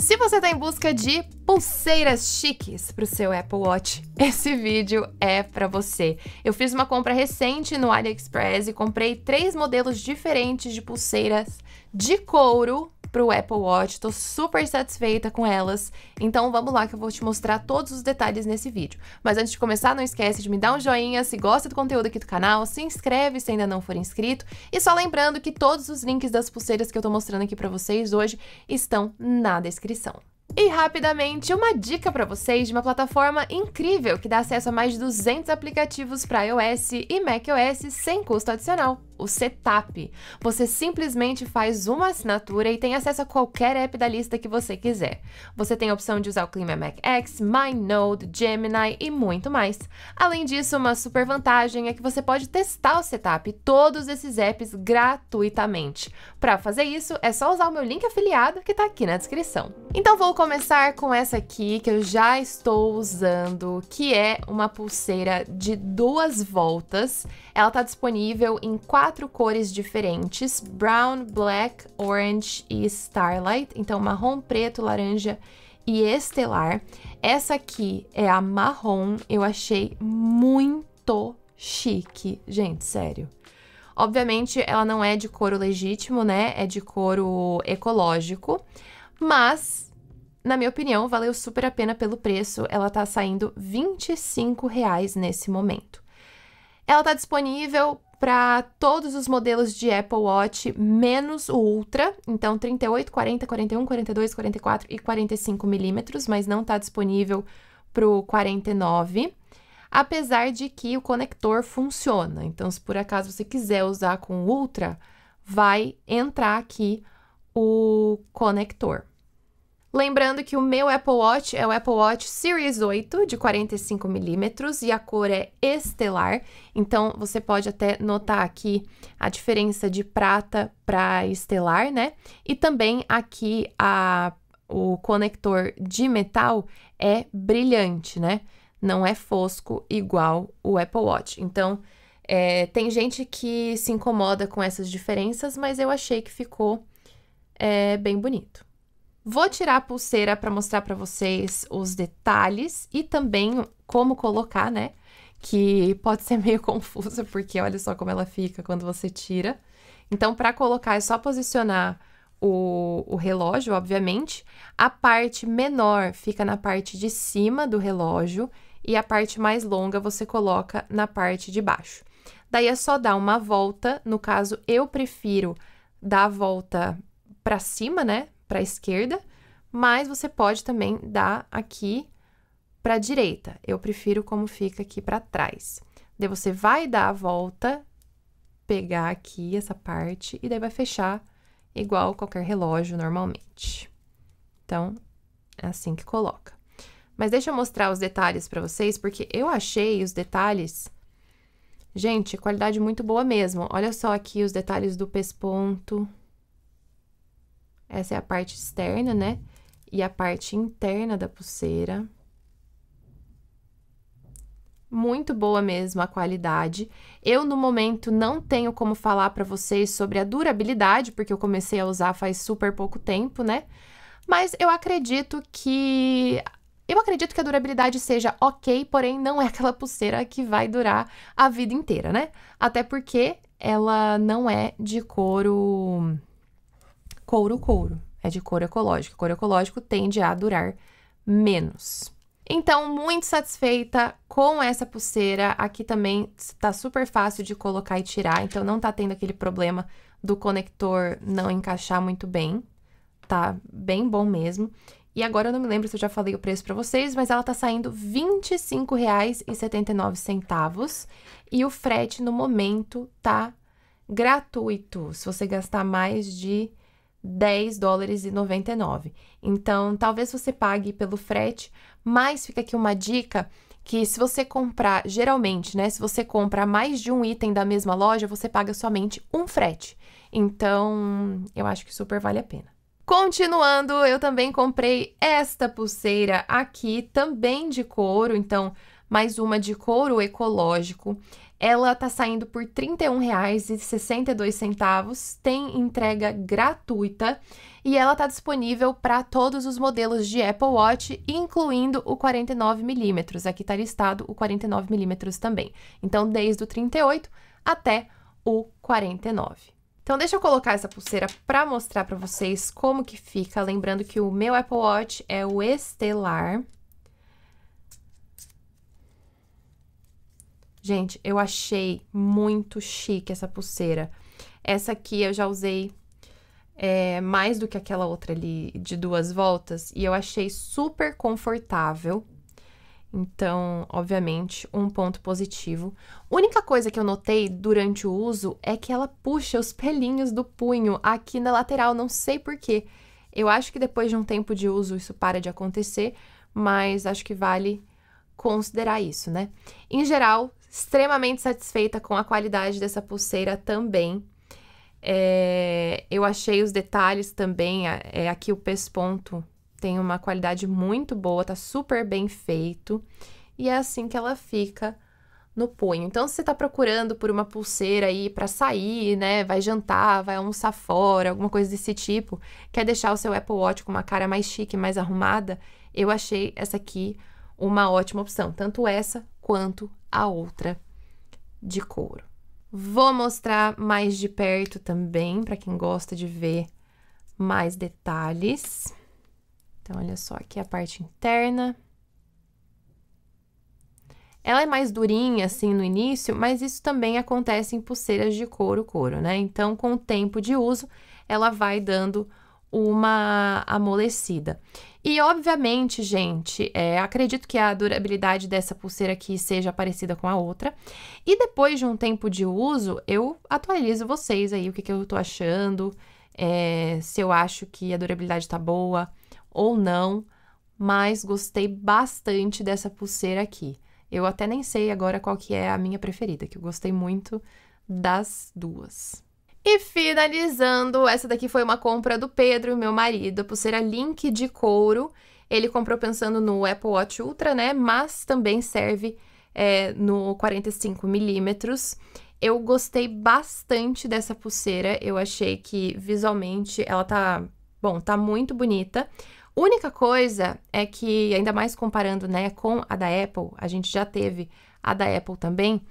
Se você está em busca de pulseiras chiques para o seu Apple Watch, esse vídeo é para você. Eu fiz uma compra recente no AliExpress e comprei três modelos diferentes de pulseiras de couro pro Apple Watch, tô super satisfeita com elas, então vamos lá que eu vou te mostrar todos os detalhes nesse vídeo. Mas antes de começar, não esquece de me dar um joinha se gosta do conteúdo aqui do canal, se inscreve se ainda não for inscrito, e só lembrando que todos os links das pulseiras que eu tô mostrando aqui pra vocês hoje estão na descrição. E rapidamente, uma dica para vocês de uma plataforma incrível que dá acesso a mais de 200 aplicativos para iOS e macOS sem custo adicional o Setup. Você simplesmente faz uma assinatura e tem acesso a qualquer app da lista que você quiser. Você tem a opção de usar o Clima Mac X, MyNode, Gemini e muito mais. Além disso, uma super vantagem é que você pode testar o Setup e todos esses apps gratuitamente. Para fazer isso, é só usar o meu link afiliado que está aqui na descrição. Então vou começar com essa aqui que eu já estou usando, que é uma pulseira de duas voltas. Ela está disponível em quatro quatro cores diferentes: brown, black, orange e starlight. Então, marrom, preto, laranja e estelar. Essa aqui é a marrom, eu achei muito chique, gente, sério. Obviamente, ela não é de couro legítimo, né? É de couro ecológico, mas na minha opinião, valeu super a pena pelo preço. Ela tá saindo R$ 25 nesse momento. Ela tá disponível para todos os modelos de Apple Watch, menos o Ultra, então 38, 40, 41, 42, 44 e 45 milímetros, mas não está disponível para o 49, apesar de que o conector funciona. Então, se por acaso você quiser usar com Ultra, vai entrar aqui o conector. Lembrando que o meu Apple Watch é o Apple Watch Series 8 de 45mm e a cor é estelar, então você pode até notar aqui a diferença de prata para estelar, né? E também aqui a, o conector de metal é brilhante, né? Não é fosco igual o Apple Watch. Então, é, tem gente que se incomoda com essas diferenças, mas eu achei que ficou é, bem bonito. Vou tirar a pulseira para mostrar para vocês os detalhes e também como colocar, né? Que pode ser meio confusa, porque olha só como ela fica quando você tira. Então, para colocar, é só posicionar o, o, relógio, obviamente. A parte menor fica na parte de cima do relógio e a parte mais longa você coloca na parte de baixo. Daí é só dar uma volta. No caso, eu prefiro dar a volta para cima, né? para a esquerda, mas você pode também dar aqui para a direita. Eu prefiro como fica aqui para trás. Daí você vai dar a volta, pegar aqui essa parte e daí vai fechar igual qualquer relógio normalmente. Então, é assim que coloca. Mas deixa eu mostrar os detalhes para vocês, porque eu achei os detalhes... Gente, qualidade muito boa mesmo. Olha só aqui os detalhes do pesponto. Essa é a parte externa, né? E a parte interna da pulseira. Muito boa mesmo a qualidade. Eu, no momento, não tenho como falar para vocês sobre a durabilidade, porque eu comecei a usar faz super pouco tempo, né? Mas eu acredito que eu acredito que a durabilidade seja ok, porém não é aquela pulseira que vai durar a vida inteira, né? Até porque ela não é de couro couro-couro. É de couro ecológico. couro ecológico tende a durar menos. Então, muito satisfeita com essa pulseira. Aqui também está super fácil de colocar e tirar, então não está tendo aquele problema do conector não encaixar muito bem. Tá bem bom mesmo. E agora eu não me lembro se eu já falei o preço para vocês, mas ela tá saindo R$ 25,79 e o frete no momento tá gratuito. Se você gastar mais de 10 dólares e 99. Então, talvez você pague pelo frete, mas fica aqui uma dica que se você comprar, geralmente, né, se você comprar mais de um item da mesma loja, você paga somente um frete. Então, eu acho que super vale a pena. Continuando, eu também comprei esta pulseira aqui, também de couro, então mais uma de couro ecológico. Ela tá saindo por R$ 31,62, tem entrega gratuita e ela tá disponível para todos os modelos de Apple Watch, incluindo o 49mm. Aqui tá listado o 49mm também. Então, desde o 38 até o 49. Então deixa eu colocar essa pulseira para mostrar para vocês como que fica, lembrando que o meu Apple Watch é o Estelar. Gente, eu achei muito chique essa pulseira. Essa aqui eu já usei é, mais do que aquela outra ali de duas voltas e eu achei super confortável. Então, obviamente, um ponto positivo. Única coisa que eu notei durante o uso é que ela puxa os pelinhos do punho aqui na lateral, não sei porquê. Eu acho que depois de um tempo de uso isso para de acontecer, mas acho que vale considerar isso, né? Em geral, extremamente satisfeita com a qualidade dessa pulseira também. É, eu achei os detalhes também, é, aqui o pesponto tem uma qualidade muito boa, tá super bem feito. E é assim que ela fica no punho. Então, se você tá procurando por uma pulseira aí para sair, né, vai jantar, vai almoçar fora, alguma coisa desse tipo, quer deixar o seu Apple Watch com uma cara mais chique, mais arrumada, eu achei essa aqui uma ótima opção, tanto essa quanto a outra de couro. Vou mostrar mais de perto também, para quem gosta de ver mais detalhes. Então, olha só aqui a parte interna. Ela é mais durinha, assim, no início, mas isso também acontece em pulseiras de couro, couro, né? Então, com o tempo de uso, ela vai dando uma amolecida. E obviamente, gente, é, acredito que a durabilidade dessa pulseira aqui seja parecida com a outra. E depois de um tempo de uso, eu atualizo vocês aí o que, que eu tô achando, é, se eu acho que a durabilidade tá boa ou não. Mas gostei bastante dessa pulseira aqui. Eu até nem sei agora qual que é a minha preferida, que eu gostei muito das duas. E finalizando, essa daqui foi uma compra do Pedro, meu marido, pulseira Link de couro. Ele comprou pensando no Apple Watch Ultra, né? Mas também serve é, no 45mm. Eu gostei bastante dessa pulseira. Eu achei que visualmente ela tá. Bom, tá muito bonita. Única coisa é que, ainda mais comparando né, com a da Apple, a gente já teve a da Apple também.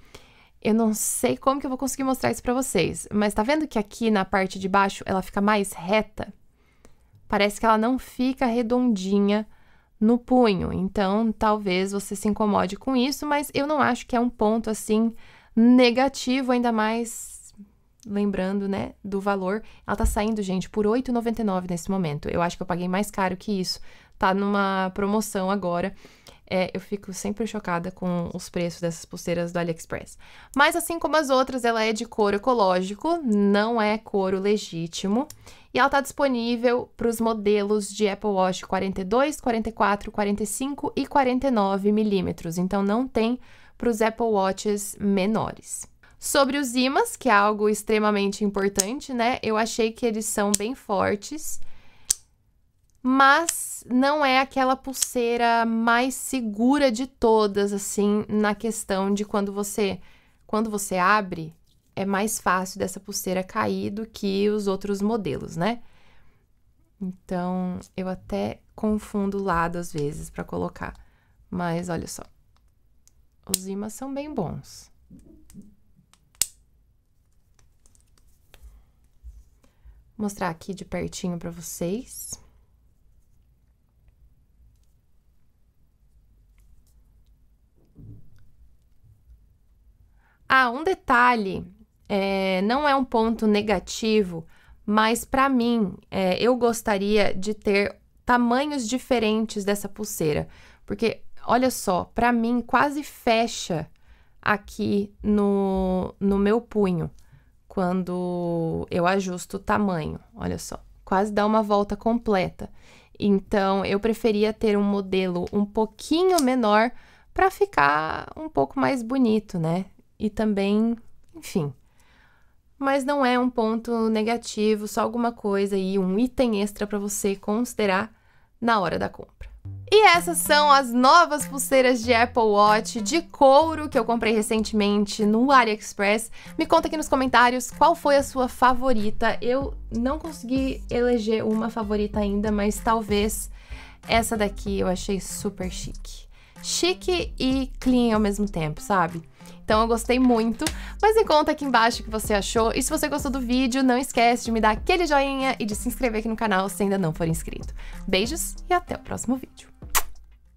Eu não sei como que eu vou conseguir mostrar isso para vocês, mas tá vendo que aqui na parte de baixo ela fica mais reta? Parece que ela não fica redondinha no punho, então talvez você se incomode com isso, mas eu não acho que é um ponto assim negativo, ainda mais lembrando, né, do valor. Ela tá saindo, gente, por 8,99 nesse momento. Eu acho que eu paguei mais caro que isso. Tá numa promoção agora. É, eu fico sempre chocada com os preços dessas pulseiras do AliExpress. Mas assim como as outras, ela é de couro ecológico, não é couro legítimo. E ela está disponível para os modelos de Apple Watch 42, 44, 45 e 49 milímetros. Então não tem para os Apple Watches menores. Sobre os ímãs, que é algo extremamente importante, né? Eu achei que eles são bem fortes mas não é aquela pulseira mais segura de todas, assim, na questão de quando você quando você abre, é mais fácil dessa pulseira cair do que os outros modelos, né? Então, eu até confundo o lado às vezes para colocar. Mas olha só. Os imãs são bem bons. Vou mostrar aqui de pertinho para vocês. Ah, um detalhe, é, não é um ponto negativo, mas para mim, é, eu gostaria de ter tamanhos diferentes dessa pulseira, porque olha só, para mim quase fecha aqui no, no meu punho quando eu ajusto o tamanho. Olha só, quase dá uma volta completa. Então, eu preferia ter um modelo um pouquinho menor para ficar um pouco mais bonito, né? e também, enfim. Mas não é um ponto negativo, só alguma coisa e um item extra para você considerar na hora da compra. E essas são as novas pulseiras de Apple Watch de couro que eu comprei recentemente no AliExpress. Me conta aqui nos comentários qual foi a sua favorita. Eu não consegui eleger uma favorita ainda, mas talvez essa daqui eu achei super chique. Chique e clean ao mesmo tempo, sabe? Então eu gostei muito. Mas me conta aqui embaixo o que você achou. E se você gostou do vídeo, não esquece de me dar aquele joinha e de se inscrever aqui no canal se ainda não for inscrito. Beijos e até o próximo vídeo.